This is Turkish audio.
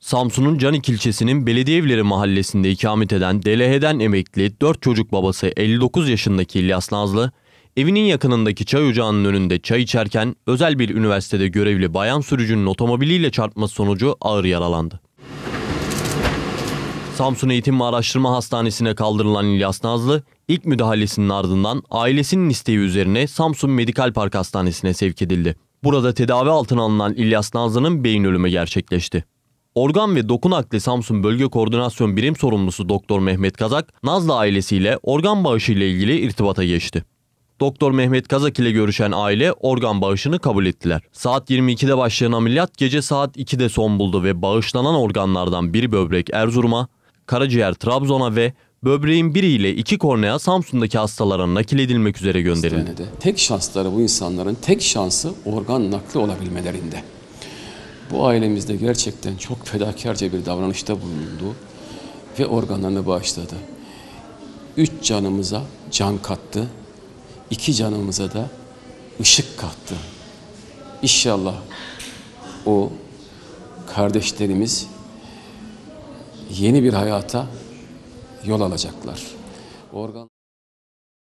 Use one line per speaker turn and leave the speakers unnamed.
Samsun'un Canik ilçesinin Belediyevleri mahallesinde ikamet eden DLH'den emekli 4 çocuk babası 59 yaşındaki İlyas Nazlı, evinin yakınındaki çay ocağının önünde çay içerken özel bir üniversitede görevli bayan sürücünün otomobiliyle çarpması sonucu ağır yaralandı. Samsun Eğitim ve Araştırma Hastanesi'ne kaldırılan İlyas Nazlı, ilk müdahalesinin ardından ailesinin isteği üzerine Samsun Medikal Park Hastanesi'ne sevk edildi. Burada tedavi altına alınan İlyas Nazlı'nın beyin ölümü gerçekleşti. Organ ve Doku Nakli Samsun Bölge Koordinasyon Birim Sorumlusu Doktor Mehmet Kazak, Nazlı ailesiyle organ bağışı ile ilgili irtibata geçti. Doktor Mehmet Kazak ile görüşen aile organ bağışını kabul ettiler. Saat 22'de başlayan ameliyat gece saat 2'de son buldu ve bağışlanan organlardan biri böbrek Erzurum'a, karaciğer Trabzon'a ve böbreğin biriyle iki kornea Samsun'daki hastalara nakil edilmek üzere gönderildi.
Tek şansları bu insanların tek şansı organ nakli olabilmelerinde. Bu ailemizde gerçekten çok fedakarca bir davranışta bulundu ve organlarını bağışladı. Üç canımıza can kattı, iki canımıza da ışık kattı. İnşallah o kardeşlerimiz yeni bir hayata yol alacaklar. Organ